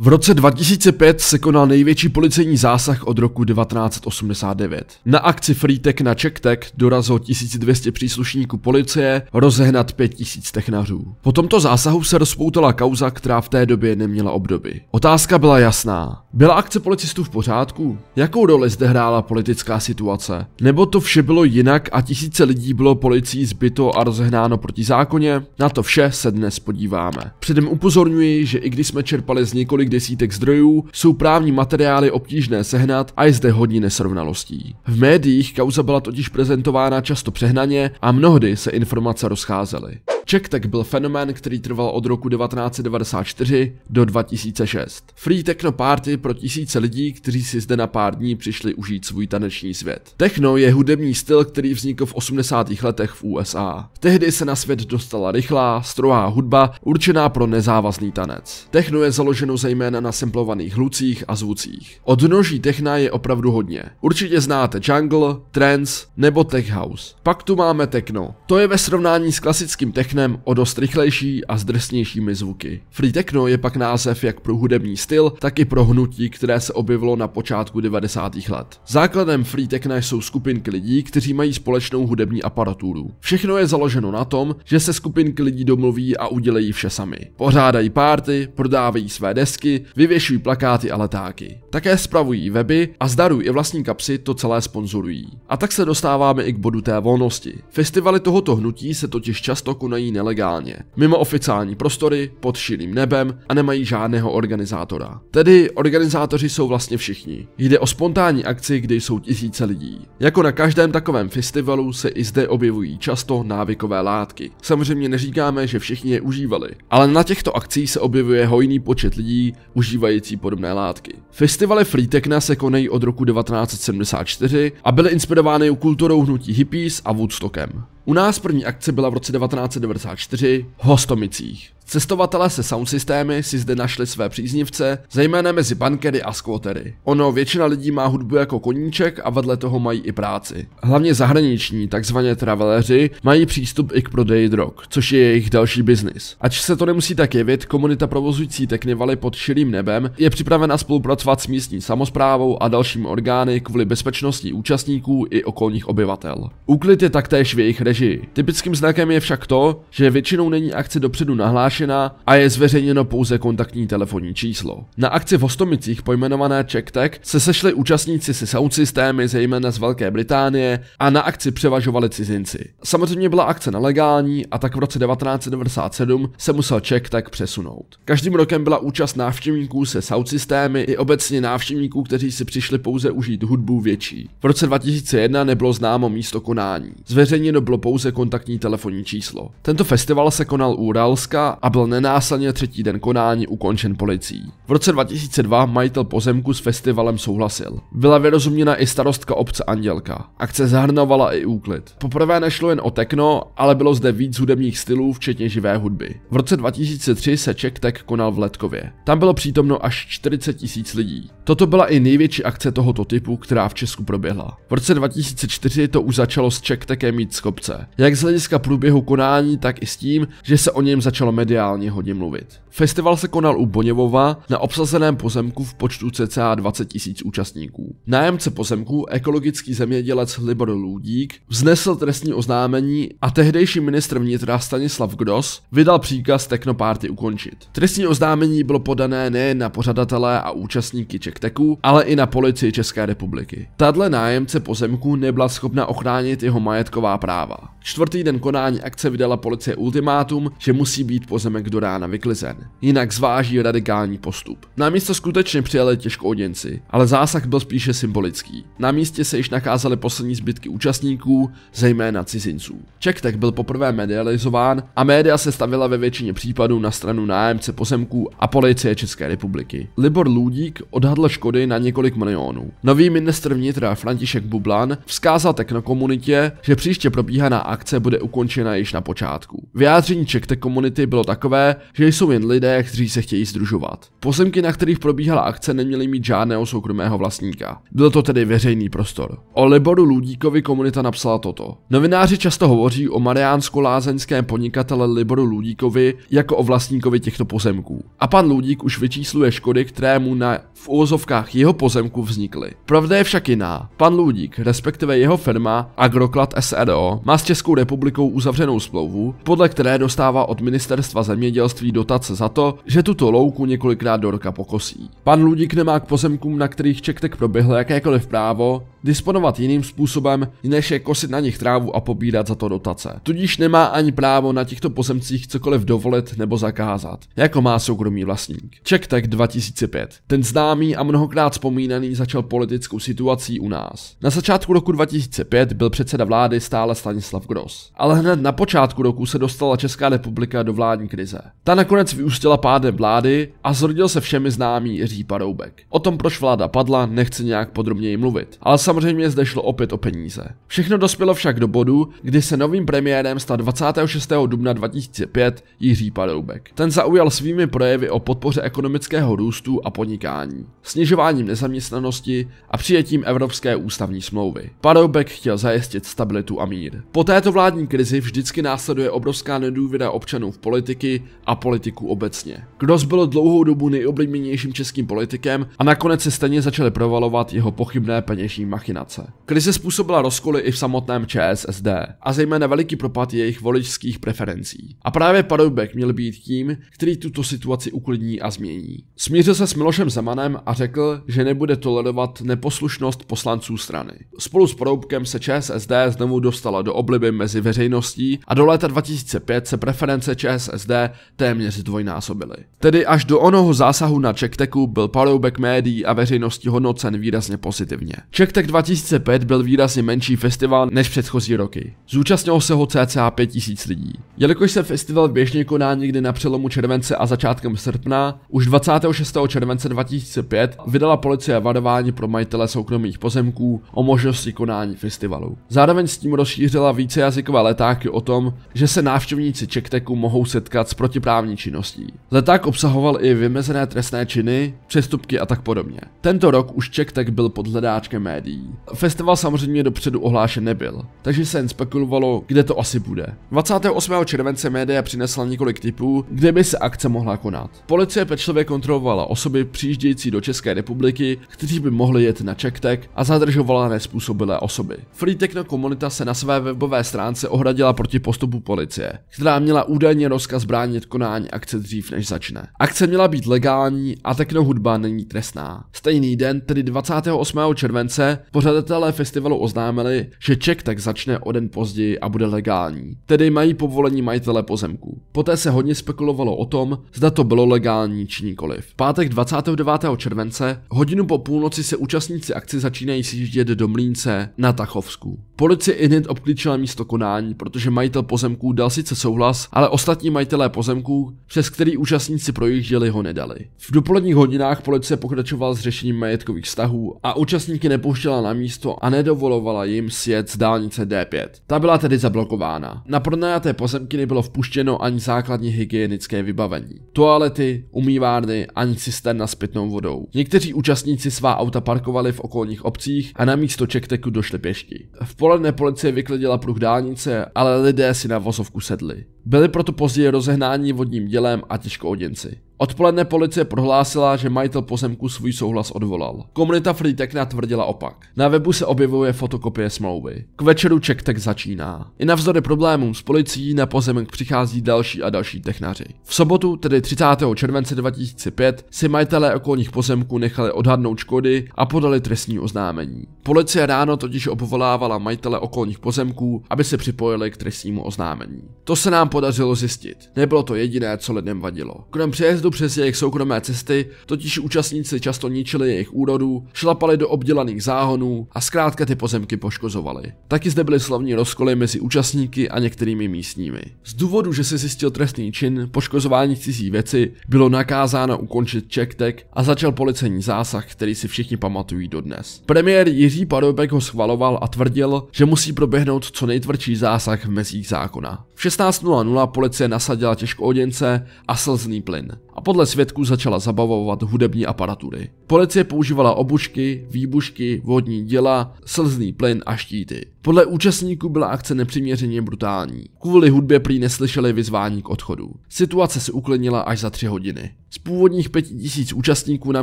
V roce 2005 se konal největší policejní zásah od roku 1989. Na akci Freetek na CzechTech dorazilo 1200 příslušníků policie rozehnat 5000 technařů. Po tomto zásahu se rozpoutala kauza, která v té době neměla obdoby. Otázka byla jasná. Byla akce policistů v pořádku? Jakou roli zde hrála politická situace? Nebo to vše bylo jinak a tisíce lidí bylo policií zbyto a rozehnáno proti zákoně? Na to vše se dnes podíváme. Předem upozorňuji, že i když jsme čerpali z několik několik desítek zdrojů, jsou právní materiály obtížné sehnat a je zde hodně nesrovnalostí. V médiích kauza byla totiž prezentována často přehnaně a mnohdy se informace rozcházely. CzechTech byl fenomén, který trval od roku 1994 do 2006. Free techno party pro tisíce lidí, kteří si zde na pár dní přišli užít svůj taneční svět. Techno je hudební styl, který vznikl v 80. letech v USA. Tehdy se na svět dostala rychlá, strohá hudba, určená pro nezávazný tanec. Techno je založeno zejména na semplovaných hlucích a zvucích. Odnoží techna je opravdu hodně. Určitě znáte jungle, trance nebo tech house. Pak tu máme techno. To je ve srovnání s klasickým techno technem o dost rychlejší a s drsnějšími zvuky. Free techno je pak název jak pro hudební styl, tak i pro hnutí, které se objevilo na počátku 90. let. Základem free techna jsou skupinky lidí, kteří mají společnou hudební aparaturu. Všechno je založeno na tom, že se skupinky lidí domluví a udělejí vše sami. Pořádají párty, prodávají své desky, vyvěšují plakáty a letáky. Také spravují weby a zdarují i vlastní kapsy to celé sponzorují. A tak se dostáváme i k bodu té volnosti. Festivaly tohoto hnutí se totiž často konají konají nelegálně, mimo oficiální prostory, pod širým nebem a nemají žádného organizátora. Tedy organizátoři jsou vlastně všichni. Jde o spontánní akci, kde jsou tisíce lidí. Jako na každém takovém festivalu se i zde objevují často návykové látky. Samozřejmě neříkáme, že všichni je užívali, ale na těchto akcích se objevuje hojný počet lidí užívající podobné látky. Festivaly Freetekna se konají od roku 1974 a byly inspirovány kulturou hnutí hippies a Woodstockem. U nás první akce byla v roce 1994 v Hostomicích. Cestovatelé se sound systémy si zde našli své příznivce, zejména mezi bankery a skvotery. Ono většina lidí má hudbu jako koníček a vedle toho mají i práci. Hlavně zahraniční, takzvaně traveléři, mají přístup i k prodeji drog, což je jejich další biznis. Ač se to nemusí tak jevit, komunita provozující teknivaly pod širým nebem je připravena spolupracovat s místní samozprávou a dalšími orgány kvůli bezpečnosti účastníků i okolních obyvatel. Úklid je taktéž v jejich režii. Typickým znakem je však to, že většinou není akce dopředu nahlášená zrušena a je zveřejněno pouze kontaktní telefonní číslo. Na akci v Hostomicích pojmenované CheckTech se sešli účastníci si sound systémy, zejména z Velké Británie, a na akci převažovali cizinci. Samozřejmě byla akce nelegální a tak v roce 1997 se musel CheckTech přesunout. Každým rokem byla účast návštěvníků se sound systémy i obecně návštěvníků, kteří si přišli pouze užít hudbu větší. V roce 2001 nebylo známo místo konání. Zveřejněno bylo pouze kontaktní telefonní číslo. Tento festival se konal u Uralska a a byl nenásilně třetí den konání ukončen policií. V roce 2002 majitel pozemku s festivalem souhlasil. Byla vyrozuměna i starostka obce Andělka. Akce zahrnovala i úklid. Poprvé nešlo jen o techno, ale bylo zde víc hudebních stylů, včetně živé hudby. V roce 2003 se Czech Tech konal v Letkově. Tam bylo přítomno až 40 tisíc lidí. Toto byla i největší akce tohoto typu, která v Česku proběhla. V roce 2004 to už začalo s Czech Techem mít z kopce. Jak z hlediska průběhu konání, tak i s tím, že se o něm začalo media ideálně hodně mluvit. Festival se konal u Boněvova na obsazeném pozemku v počtu cca 20 000 účastníků. Nájemce pozemku, ekologický zemědělec Libor Ludík, vznesl trestní oznámení a tehdejší ministr vnitra Stanislav Gdos vydal příkaz Technoparty ukončit. Trestní oznámení bylo podané nejen na pořadatelé a účastníky Čekteku, ale i na policii České republiky. Tadle nájemce pozemku nebyla schopna ochránit jeho majetková práva. Čtvrtý den konání akce vydala policie ultimátum, že musí být pozemku pozemek do rána vyklizen, jinak zváží radikální postup. Na místo skutečně přijeli oděnci ale zásah byl spíše symbolický. Na místě se již nacházely poslední zbytky účastníků, zejména cizinců. Čektek byl poprvé medializován a média se stavila ve většině případů na stranu nájemce pozemků a policie České republiky. Libor Ludík odhadl škody na několik milionů. Nový ministr vnitra František Bublan vzkázal technokomunitě, že příště probíhaná akce bude ukončena již na počátku. Vyjádření Čektek komunity bylo tak takové, že jsou jen lidé, kteří se chtějí združovat. Pozemky, na kterých probíhala akce, neměly mít žádného soukromého vlastníka. Byl to tedy veřejný prostor. O Liboru Ludíkovi komunita napsala toto. Novináři často hovoří o mariánsko-lázeňském podnikatele Liboru Ludíkovi jako o vlastníkovi těchto pozemků. A pan Ludík už vyčísluje škody, které mu na v úvozovkách jeho pozemku vznikly. Pravda je však jiná. Pan Ludík, respektive jeho firma Agroklad SRO, má s Českou republikou uzavřenou smlouvu, podle které dostává od ministerstva ministerstva zemědělství dotace za to, že tuto louku několikrát do roka pokosí. Pan Ludík nemá k pozemkům, na kterých Čektek proběhl jakékoliv právo, disponovat jiným způsobem, než je kosit na nich trávu a pobírat za to dotace. Tudíž nemá ani právo na těchto pozemcích cokoliv dovolit nebo zakázat, jako má soukromý vlastník. Čektek 2005. Ten známý a mnohokrát vzpomínaný začal politickou situací u nás. Na začátku roku 2005 byl předseda vlády stále Stanislav Gross. Ale hned na počátku roku se dostala Česká republika do vládní krize. Ta nakonec vyústila pádem vlády a zrodil se všemi známý Jiří Paroubek. O tom, proč vláda padla, nechci nějak podrobněji mluvit, ale samozřejmě zde šlo opět o peníze. Všechno dospělo však do bodu, kdy se novým premiérem stal 26. dubna 2005 Jiří Paroubek. Ten zaujal svými projevy o podpoře ekonomického růstu a podnikání, snižováním nezaměstnanosti a přijetím Evropské ústavní smlouvy. Paroubek chtěl zajistit stabilitu a mír. Po této vládní krizi vždycky následuje obrovská nedůvěra občanů v politiky politiky a politiku obecně. Kdos byl dlouhou dobu nejoblíbenějším českým politikem a nakonec se stejně začaly provalovat jeho pochybné peněžní machinace. Krize způsobila rozkoly i v samotném ČSSD a zejména veliký propad jejich voličských preferencí. A právě Paroubek měl být tím, který tuto situaci uklidní a změní. Smířil se s Milošem Zemanem a řekl, že nebude tolerovat neposlušnost poslanců strany. Spolu s Paroubkem se ČSSD znovu dostala do obliby mezi veřejností a do léta 2005 se preference ČSSD USD téměř zdvojnásobili. Tedy až do onoho zásahu na CzechTeku byl paroubek médií a veřejnosti hodnocen výrazně pozitivně. CzechTek 2005 byl výrazně menší festival než předchozí roky. Zúčastnilo se ho cca 5000 lidí. Jelikož se festival běžně koná někdy na přelomu července a začátkem srpna, už 26. července 2005 vydala policie varování pro majitele soukromých pozemků o možnosti konání festivalu. Zároveň s tím rozšířila vícejazykové letáky o tom, že se návštěvníci CzechTeku mohou setkat potkat s protiprávní činností. Leták obsahoval i vymezené trestné činy, přestupky a tak podobně. Tento rok už Czech Tech byl pod hledáčkem médií. Festival samozřejmě dopředu ohlášen nebyl, takže se jen spekulovalo, kde to asi bude. 28. července média přinesla několik typů, kde by se akce mohla konat. Policie pečlivě kontrolovala osoby přijíždějící do České republiky, kteří by mohli jet na Čektek a zadržovala nespůsobilé osoby. Free Techno komunita se na své webové stránce ohradila proti postupu policie, která měla údajně rozkaz zbránit konání akce dřív, než začne. Akce měla být legální a techno hudba není trestná. Stejný den, tedy 28. července, pořadatelé festivalu oznámili, že ček tak začne o den později a bude legální. Tedy mají povolení majitele pozemků. Poté se hodně spekulovalo o tom, zda to bylo legální či nikoliv. V pátek 29. července, hodinu po půlnoci se účastníci akce začínají sjíždět do Mlínce na Tachovsku. Policie i hned obklíčila místo konání, protože majitel pozemků dal sice souhlas, ale ostatní majitel majitelé pozemků, přes který účastníci projížděli, ho nedali. V dopoledních hodinách policie pokračovala s řešením majetkových vztahů a účastníky nepouštěla na místo a nedovolovala jim sjet z dálnice D5. Ta byla tedy zablokována. Na pronajaté pozemky nebylo vpuštěno ani základní hygienické vybavení. Toalety, umývárny ani systém na zpětnou vodou. Někteří účastníci svá auta parkovali v okolních obcích a na místo čekteku došli pěšky. V poledne policie vyklidila pruh dálnice, ale lidé si na vozovku sedli. Byli proto později rozehnáni vodním dělem a těžko oděnci. Odpoledne policie prohlásila, že majitel pozemku svůj souhlas odvolal. Komunita Freetekna tvrdila opak. Na webu se objevuje fotokopie smlouvy. K večeru Czech začíná. I navzdory problémům s policií na pozemek přichází další a další technaři. V sobotu, tedy 30. července 2005, si majitelé okolních pozemků nechali odhadnout škody a podali trestní oznámení. Policie ráno totiž obvolávala majitele okolních pozemků, aby se připojili k trestnímu oznámení. To se nám podařilo zjistit. Nebylo to jediné, co lidem vadilo. Krom přejezdu to přes jejich soukromé cesty, totiž účastníci často ničili jejich úrodu, šlapali do obdělaných záhonů a zkrátka ty pozemky poškozovali. Taky zde byly slavní rozkoly mezi účastníky a některými místními. Z důvodu, že se zjistil trestný čin, poškozování cizí věci bylo nakázáno ukončit čektek a začal policejní zásah, který si všichni pamatují dodnes. Premiér Jiří Paroubek ho schvaloval a tvrdil, že musí proběhnout co nejtvrdší zásah v mezích zákona. V 16.00 policie nasadila těžkooděnce a slzný plyn a podle svědků začala zabavovat hudební aparatury. Policie používala obušky, výbušky, vodní děla, slzný plyn a štíty. Podle účastníků byla akce nepřiměřeně brutální. Kvůli hudbě prý neslyšeli vyzvání k odchodu. Situace se uklidnila až za tři hodiny. Z původních pěti tisíc účastníků na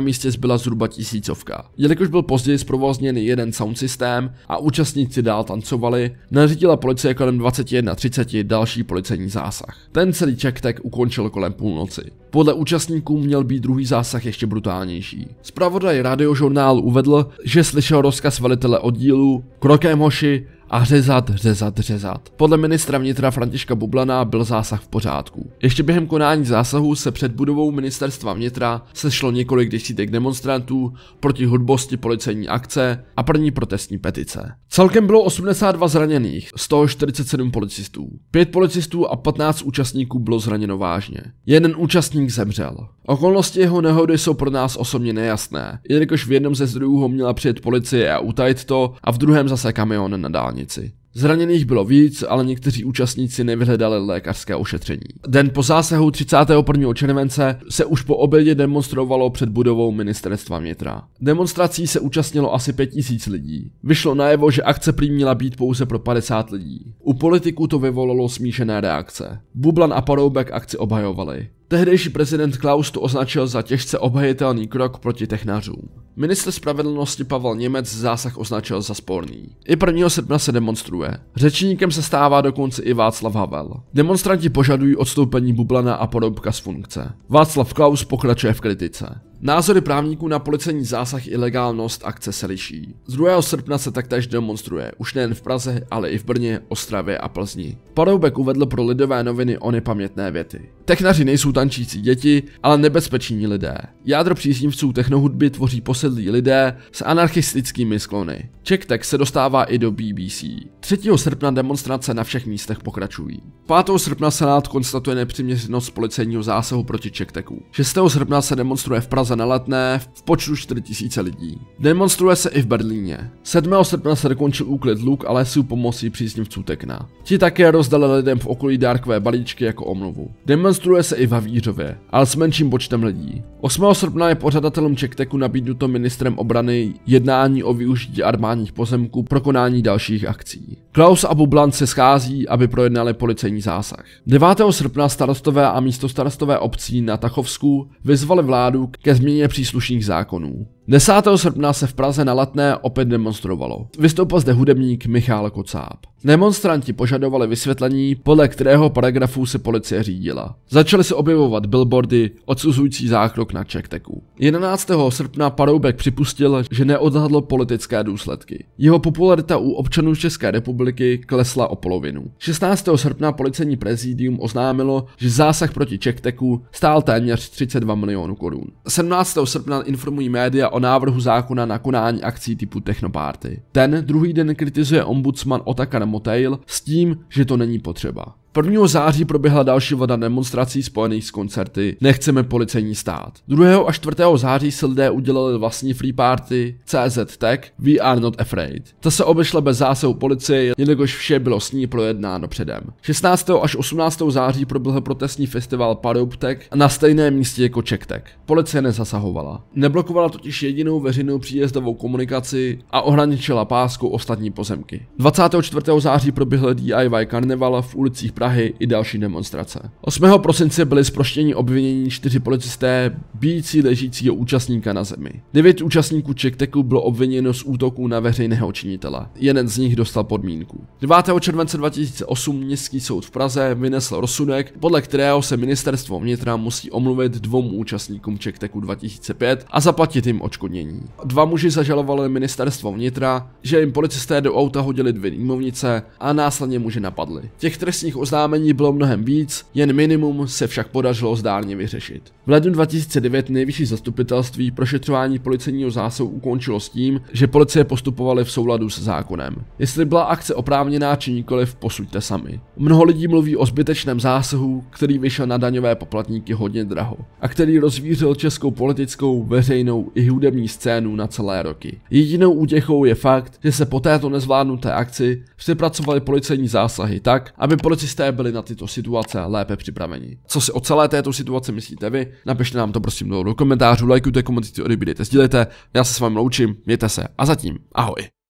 místě zbyla zhruba tisícovka. Jelikož byl později zprovozněn jeden sound systém a účastníci dál tancovali, nařídila policie kolem 21.30 další policejní zásah. Ten celý check tak ukončil kolem půlnoci. Podle účastníků měl být druhý zásah ještě brutálnější. Spravodaj radiožurnál uvedl, že slyšel rozkaz velitele oddílu Krokem hoši, a řezat, řezat, řezat. Podle ministra vnitra Františka Bublana byl zásah v pořádku. Ještě během konání zásahu se před budovou ministerstva vnitra sešlo několik desítek demonstrantů proti hudbosti policejní akce a první protestní petice. Celkem bylo 82 zraněných, 147 policistů. Pět policistů a 15 účastníků bylo zraněno vážně. Jeden účastník zemřel. Okolnosti jeho nehody jsou pro nás osobně nejasné, jelikož v jednom ze zdrojů ho měla přijet policie a utajit to a v druhém zase kamion na dálnici dálnici. Zraněných bylo víc, ale někteří účastníci nevyhledali lékařské ošetření. Den po zásahu 31. července se už po obědě demonstrovalo před budovou ministerstva vnitra. Demonstrací se účastnilo asi 5000 lidí. Vyšlo najevo, že akce prý měla být pouze pro 50 lidí. U politiků to vyvolalo smíšené reakce. Bublan a Paroubek akci obhajovali. Tehdejší prezident Klaus to označil za těžce obhajitelný krok proti technářům. Minister spravedlnosti Pavel Němec zásah označil za sporný. I 1. srpna se demonstruje. Řečníkem se stává dokonce i Václav Havel. Demonstranti požadují odstoupení Bublana a Podobka z funkce. Václav Klaus pokračuje v kritice. Názory právníků na policejní zásah i legálnost akce se liší. Z 2. srpna se taktéž demonstruje, už nejen v Praze, ale i v Brně, Ostravě a Plzni. Paroubek uvedl pro lidové noviny o nepamětné věty. Technaři nejsou tančící děti, ale nebezpeční lidé. Jádro příznivců technohudby tvoří posedlí lidé s anarchistickými sklony. Czech Tech se dostává i do BBC. 3. srpna demonstrace na všech místech pokračují. 5. srpna Senát konstatuje nepřiměřenost policejního zásahu proti Czech Techu. 6. srpna se demonstruje v Praze na Letné v počtu 4000 lidí. Demonstruje se i v Berlíně. 7. srpna se dokončil úklid luk a lesů pomocí příznivců Tekna. Ti také rozdali lidem v okolí dárkové balíčky jako omluvu. Demonstru Demonstruje se i v Havířově, ale s menším počtem lidí. 8. srpna je pořadatelům Čekteku nabídnuto ministrem obrany jednání o využití armádních pozemků pro konání dalších akcí. Klaus a Bublan se schází, aby projednali policejní zásah. 9. srpna starostové a místo starostové obcí na Tachovsku vyzvali vládu ke změně příslušných zákonů. 10. srpna se v Praze na Latné opět demonstrovalo. Vystoupil zde hudebník Michal Kocáb. Demonstranti požadovali vysvětlení, podle kterého paragrafu se policie řídila. Začaly se objevovat billboardy odsuzující zákrok na Čekteku. 11. srpna Paroubek připustil, že neodhadl politické důsledky. Jeho popularita u občanů České republiky klesla o polovinu. 16. srpna policejní prezidium oznámilo, že zásah proti Čekteku stál téměř 32 milionů korun. 17. srpna informují média o návrhu zákona na konání akcí typu Technoparty. Ten druhý den kritizuje ombudsman Otakar Motail s tím, že to není potřeba. 1. září proběhla další voda demonstrací spojených s koncerty Nechceme policejní stát. 2. a 4. září se lidé udělali vlastní free party CZ Tech We Are Not Afraid. Ta se obešla bez zásahu policie, jelikož vše bylo s ní projednáno předem. 16. až 18. září proběhl protestní festival Paroubtek na stejném místě jako Čektek. Policie nezasahovala. Neblokovala totiž jedinou veřejnou příjezdovou komunikaci a ohraničila pásku ostatní pozemky. 24. září proběhl DIY karneval v ulicích Prahy tahy i další demonstrace. 8. prosince byli zproštěni obvinění čtyři policisté bíjící ležícího účastníka na zemi. Devět účastníků Čekteku bylo obviněno z útoků na veřejného činitele. Jeden z nich dostal podmínku. 9. července 2008 Městský soud v Praze vynesl rozsudek, podle kterého se ministerstvo vnitra musí omluvit dvou účastníkům Čekteku 2005 a zaplatit jim očkodnění. Dva muži zažalovali ministerstvo vnitra, že jim policisté do auta hodili dvě dýmovnice a následně muže napadli. Těch trestních oznámení oznámení bylo mnohem víc, jen minimum se však podařilo zdárně vyřešit. V lednu 2009 nejvyšší zastupitelství prošetřování policejního zásahu ukončilo s tím, že policie postupovaly v souladu se zákonem. Jestli byla akce oprávněná či nikoliv, posuďte sami. Mnoho lidí mluví o zbytečném zásahu, který vyšel na daňové poplatníky hodně draho a který rozvířil českou politickou, veřejnou i hudební scénu na celé roky. Jedinou útěchou je fakt, že se po této nezvládnuté akci přepracovali policejní zásahy tak, aby policisté policisté byli na tyto situace lépe připraveni. Co si o celé této situaci myslíte vy? Napište nám to prosím do komentářů, lajkujte, komentujte, odebírejte, sdílejte. Já se s vámi loučím, mějte se a zatím ahoj.